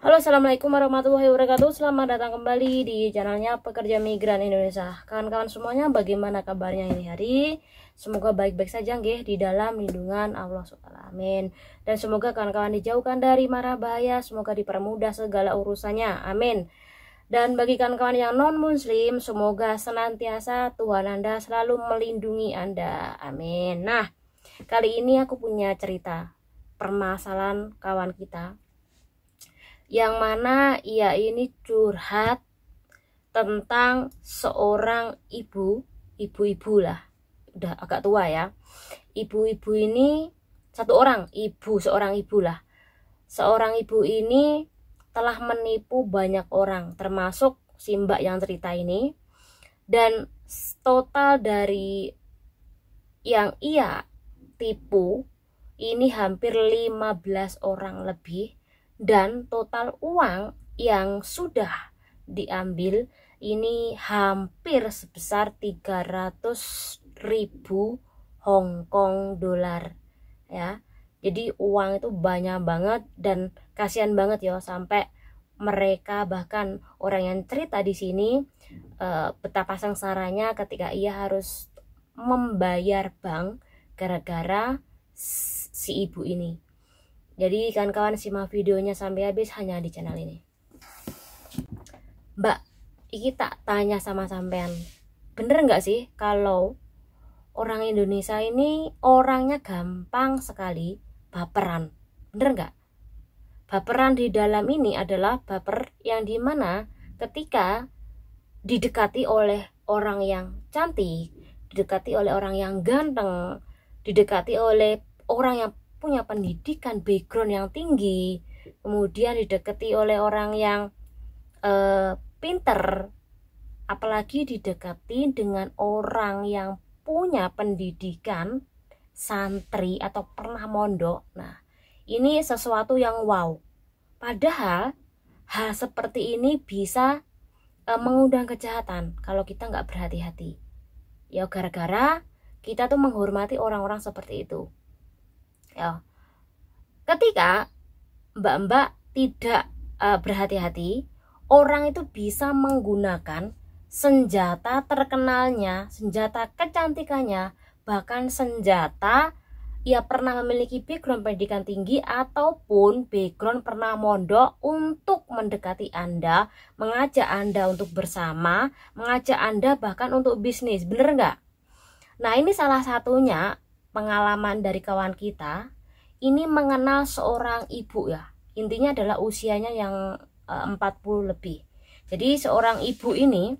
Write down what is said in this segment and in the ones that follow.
Halo assalamualaikum warahmatullahi wabarakatuh Selamat datang kembali di channelnya pekerja migran Indonesia Kawan-kawan semuanya bagaimana kabarnya ini hari Semoga baik-baik saja nggih di dalam lindungan Allah SWT Amin Dan semoga kawan-kawan dijauhkan dari marah bahaya Semoga dipermudah segala urusannya Amin dan bagi kawan-kawan yang non-muslim, semoga senantiasa Tuhan Anda selalu melindungi Anda. Amin. Nah, kali ini aku punya cerita permasalahan kawan kita yang mana ia ini curhat tentang seorang ibu, ibu-ibu lah, udah agak tua ya. Ibu-ibu ini satu orang, ibu seorang ibu lah. Seorang ibu ini telah menipu banyak orang, termasuk si Mbak yang cerita ini. Dan total dari yang ia tipu ini hampir 15 orang lebih dan total uang yang sudah diambil ini hampir sebesar 300 ribu Hong Kong dolar ya jadi uang itu banyak banget dan kasihan banget ya sampai mereka bahkan orang yang cerita di sini uh, betapa sengsaranya ketika ia harus membayar bank gara-gara si ibu ini jadi kawan-kawan simak videonya sampai habis hanya di channel ini. Mbak, iki tak tanya sama sampean. Bener nggak sih kalau orang Indonesia ini orangnya gampang sekali baperan? Bener nggak? Baperan di dalam ini adalah baper yang dimana ketika didekati oleh orang yang cantik, didekati oleh orang yang ganteng, didekati oleh orang yang punya pendidikan background yang tinggi kemudian didekati oleh orang yang uh, pinter apalagi didekati dengan orang yang punya pendidikan santri atau pernah mondok nah ini sesuatu yang wow padahal hal seperti ini bisa uh, mengundang kejahatan kalau kita nggak berhati-hati ya gara-gara kita tuh menghormati orang-orang seperti itu Ya. Ketika mbak-mbak tidak uh, berhati-hati, orang itu bisa menggunakan senjata terkenalnya, senjata kecantikannya, bahkan senjata ia pernah memiliki background pendidikan tinggi ataupun background pernah mondok untuk mendekati Anda, mengajak Anda untuk bersama, mengajak Anda bahkan untuk bisnis, bener nggak? Nah ini salah satunya pengalaman dari kawan kita ini mengenal seorang ibu ya intinya adalah usianya yang 40 eh, lebih jadi seorang ibu ini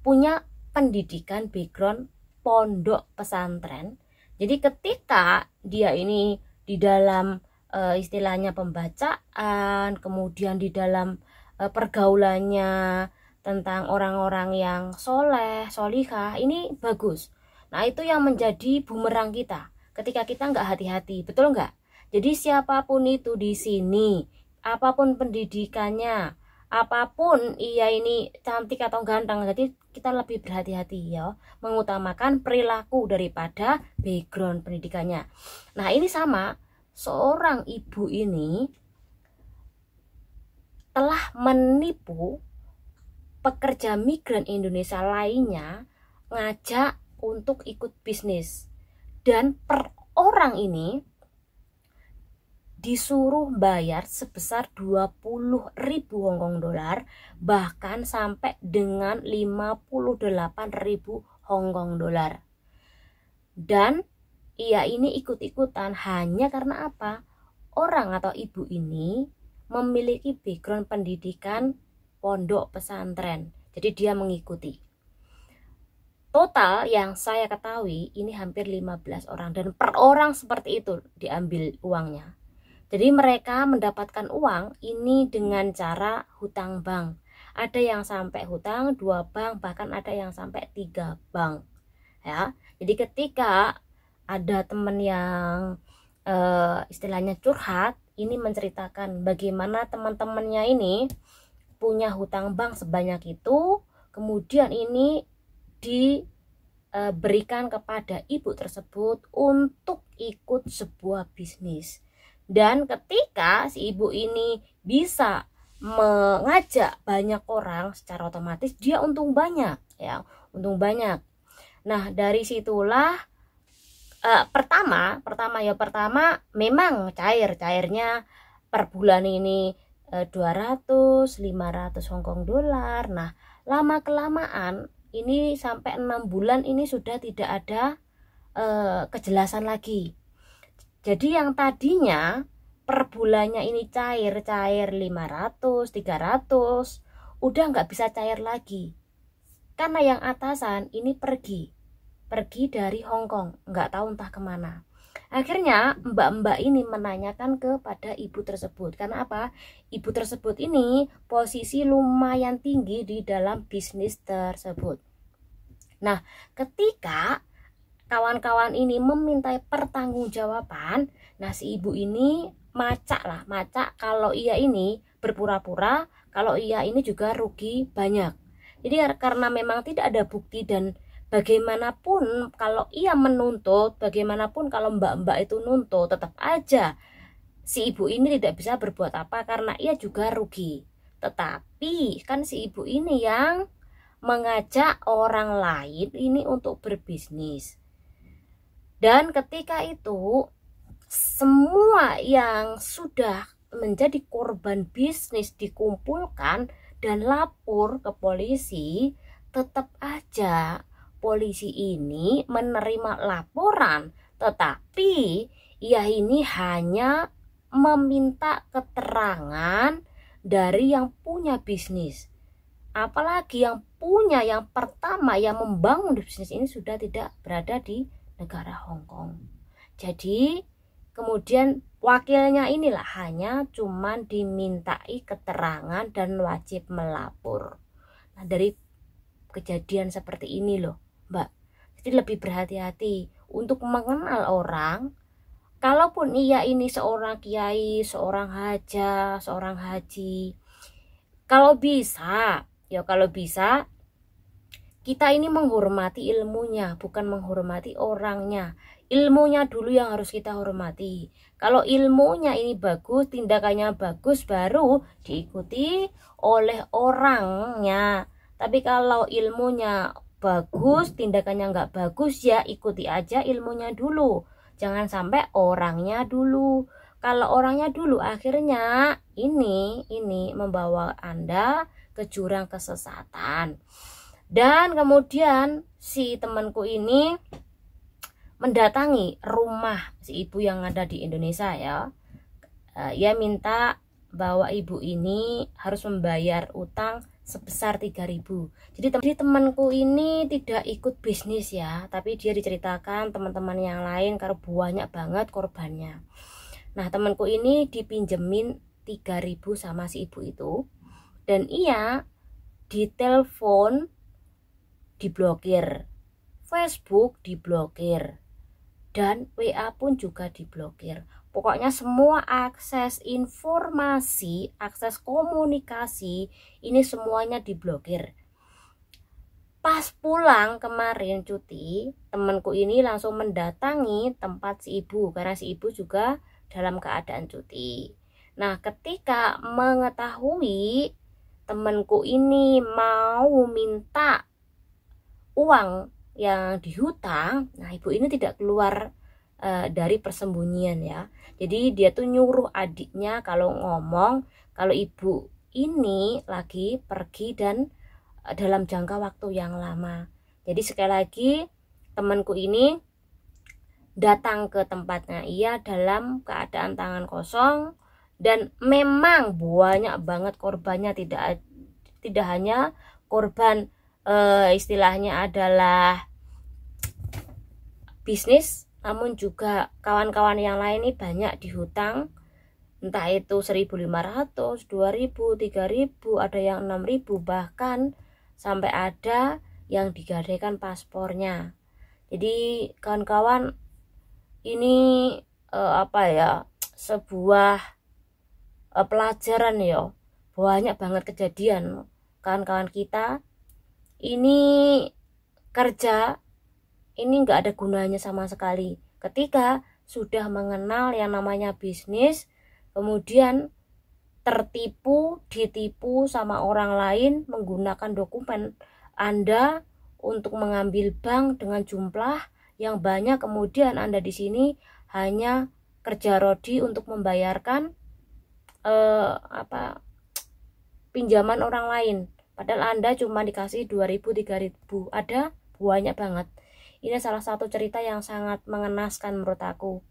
punya pendidikan background pondok pesantren jadi ketika dia ini di dalam eh, istilahnya pembacaan kemudian di dalam eh, pergaulannya tentang orang-orang yang soleh, solihah ini bagus Nah itu yang menjadi bumerang kita ketika kita nggak hati-hati, betul nggak? Jadi siapapun itu di sini, apapun pendidikannya, apapun ia ini cantik atau ganteng, jadi kita lebih berhati-hati ya, mengutamakan perilaku daripada background pendidikannya. Nah ini sama, seorang ibu ini telah menipu pekerja migran Indonesia lainnya ngajak untuk ikut bisnis. Dan per orang ini disuruh bayar sebesar Hong Hongkong dolar bahkan sampai dengan Hong Hongkong dolar. Dan ia ini ikut-ikutan hanya karena apa? Orang atau ibu ini memiliki background pendidikan pondok pesantren. Jadi dia mengikuti total yang saya ketahui ini hampir 15 orang dan per orang seperti itu diambil uangnya. Jadi mereka mendapatkan uang ini dengan cara hutang bank. Ada yang sampai hutang dua bank, bahkan ada yang sampai tiga bank. Ya. Jadi ketika ada teman yang e, istilahnya curhat, ini menceritakan bagaimana teman-temannya ini punya hutang bank sebanyak itu, kemudian ini diberikan kepada ibu tersebut untuk ikut sebuah bisnis. Dan ketika si ibu ini bisa mengajak banyak orang secara otomatis dia untung banyak ya, untung banyak. Nah, dari situlah e, pertama, pertama ya pertama memang cair, cairnya per bulan ini 200, 500 Hongkong dolar. Nah, lama kelamaan ini sampai enam bulan ini sudah tidak ada e, kejelasan lagi jadi yang tadinya per bulannya ini cair cair 500 300 udah nggak bisa cair lagi karena yang atasan ini pergi pergi dari Hong Kong nggak tahu entah kemana Akhirnya mbak-mbak ini menanyakan kepada ibu tersebut Karena apa? Ibu tersebut ini posisi lumayan tinggi di dalam bisnis tersebut Nah ketika kawan-kawan ini memintai pertanggungjawaban Nah si ibu ini macak lah Macak kalau ia ini berpura-pura Kalau ia ini juga rugi banyak Jadi karena memang tidak ada bukti dan bagaimanapun kalau ia menuntut, bagaimanapun kalau mbak-mbak itu nuntut, tetap aja si ibu ini tidak bisa berbuat apa karena ia juga rugi. Tetapi kan si ibu ini yang mengajak orang lain ini untuk berbisnis. Dan ketika itu semua yang sudah menjadi korban bisnis dikumpulkan dan lapor ke polisi, tetap aja polisi ini menerima laporan, tetapi ia ini hanya meminta keterangan dari yang punya bisnis. Apalagi yang punya yang pertama yang membangun bisnis ini sudah tidak berada di negara Hong Kong. Jadi kemudian wakilnya inilah hanya cuman dimintai keterangan dan wajib melapor. Nah, dari kejadian seperti ini loh mbak jadi lebih berhati-hati untuk mengenal orang kalaupun ia ini seorang kiai seorang haja seorang haji kalau bisa ya kalau bisa kita ini menghormati ilmunya bukan menghormati orangnya ilmunya dulu yang harus kita hormati kalau ilmunya ini bagus tindakannya bagus baru diikuti oleh orangnya tapi kalau ilmunya bagus, tindakannya nggak bagus, ya ikuti aja ilmunya dulu. Jangan sampai orangnya dulu. Kalau orangnya dulu akhirnya ini ini membawa Anda ke jurang kesesatan. Dan kemudian si temanku ini mendatangi rumah si ibu yang ada di Indonesia ya. Eh, ya minta bahwa ibu ini harus membayar utang sebesar 3000 jadi, teman temanku ini tidak ikut bisnis ya tapi dia diceritakan teman-teman yang lain karena banyak banget korbannya nah temanku ini dipinjemin 3000 sama si ibu itu dan ia di telepon diblokir Facebook diblokir dan WA pun juga diblokir Pokoknya semua akses informasi, akses komunikasi ini semuanya diblokir. Pas pulang kemarin cuti, temanku ini langsung mendatangi tempat si ibu karena si ibu juga dalam keadaan cuti. Nah, ketika mengetahui temanku ini mau minta uang yang dihutang, nah ibu ini tidak keluar Eh, dari persembunyian ya. Jadi dia tuh nyuruh adiknya kalau ngomong kalau ibu ini lagi pergi dan eh, dalam jangka waktu yang lama. Jadi sekali lagi temanku ini datang ke tempatnya ia dalam keadaan tangan kosong dan memang banyak banget korbannya tidak tidak hanya korban e, istilahnya adalah bisnis namun juga kawan-kawan yang lain ini banyak dihutang entah itu 1500, 2000, 3000, ada yang 6000 bahkan sampai ada yang digadaikan paspornya. Jadi kawan-kawan ini eh, apa ya sebuah eh, pelajaran ya banyak banget kejadian kawan-kawan kita ini kerja ini nggak ada gunanya sama sekali ketika sudah mengenal yang namanya bisnis kemudian tertipu ditipu sama orang lain menggunakan dokumen Anda untuk mengambil bank dengan jumlah yang banyak kemudian Anda di sini hanya kerja rodi untuk membayarkan eh, apa pinjaman orang lain padahal Anda cuma dikasih 2000 3000 ada banyak banget ini salah satu cerita yang sangat mengenaskan menurut aku.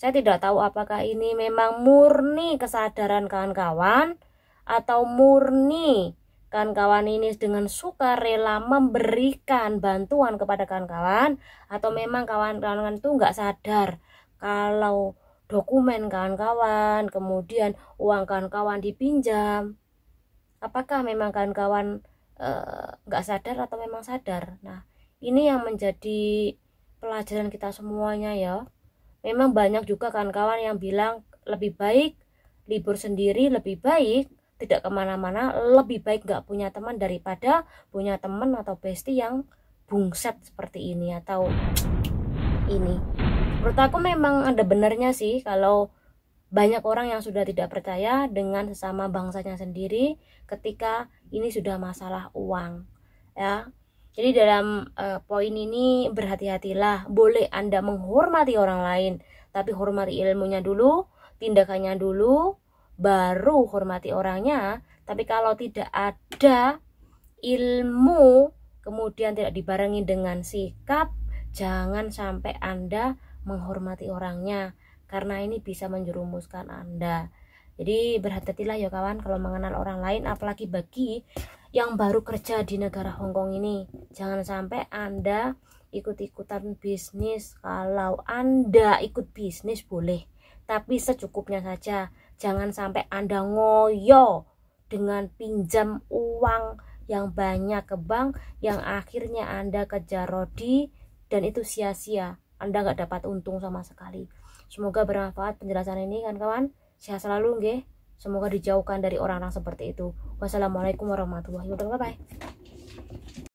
Saya tidak tahu apakah ini memang murni kesadaran kawan-kawan atau murni kawan-kawan ini dengan suka rela memberikan bantuan kepada kawan-kawan atau memang kawan-kawan itu nggak sadar kalau dokumen kawan-kawan kemudian uang kawan-kawan dipinjam apakah memang kawan-kawan eh, nggak -kawan, uh, sadar atau memang sadar nah ini yang menjadi pelajaran kita semuanya ya memang banyak juga kawan-kawan yang bilang lebih baik libur sendiri lebih baik tidak kemana-mana lebih baik nggak punya teman daripada punya teman atau bestie yang bungset seperti ini atau ini menurut aku memang ada benernya sih kalau banyak orang yang sudah tidak percaya dengan sesama bangsanya sendiri ketika ini sudah masalah uang ya jadi dalam uh, poin ini berhati-hatilah, boleh Anda menghormati orang lain, tapi hormati ilmunya dulu, tindakannya dulu, baru hormati orangnya. Tapi kalau tidak ada ilmu kemudian tidak dibarengi dengan sikap, jangan sampai Anda menghormati orangnya karena ini bisa menjerumuskan Anda. Jadi berhati-hatilah ya kawan kalau mengenal orang lain apalagi bagi yang baru kerja di negara Hong Kong ini. Jangan sampai Anda ikut-ikutan bisnis. Kalau Anda ikut bisnis boleh, tapi secukupnya saja. Jangan sampai Anda ngoyo dengan pinjam uang yang banyak ke bank yang akhirnya Anda kejar rodi dan itu sia-sia. Anda nggak dapat untung sama sekali. Semoga bermanfaat penjelasan ini kan kawan. Sehat selalu nggih. Semoga dijauhkan dari orang-orang seperti itu. Wassalamualaikum warahmatullahi wabarakatuh. Bye. -bye.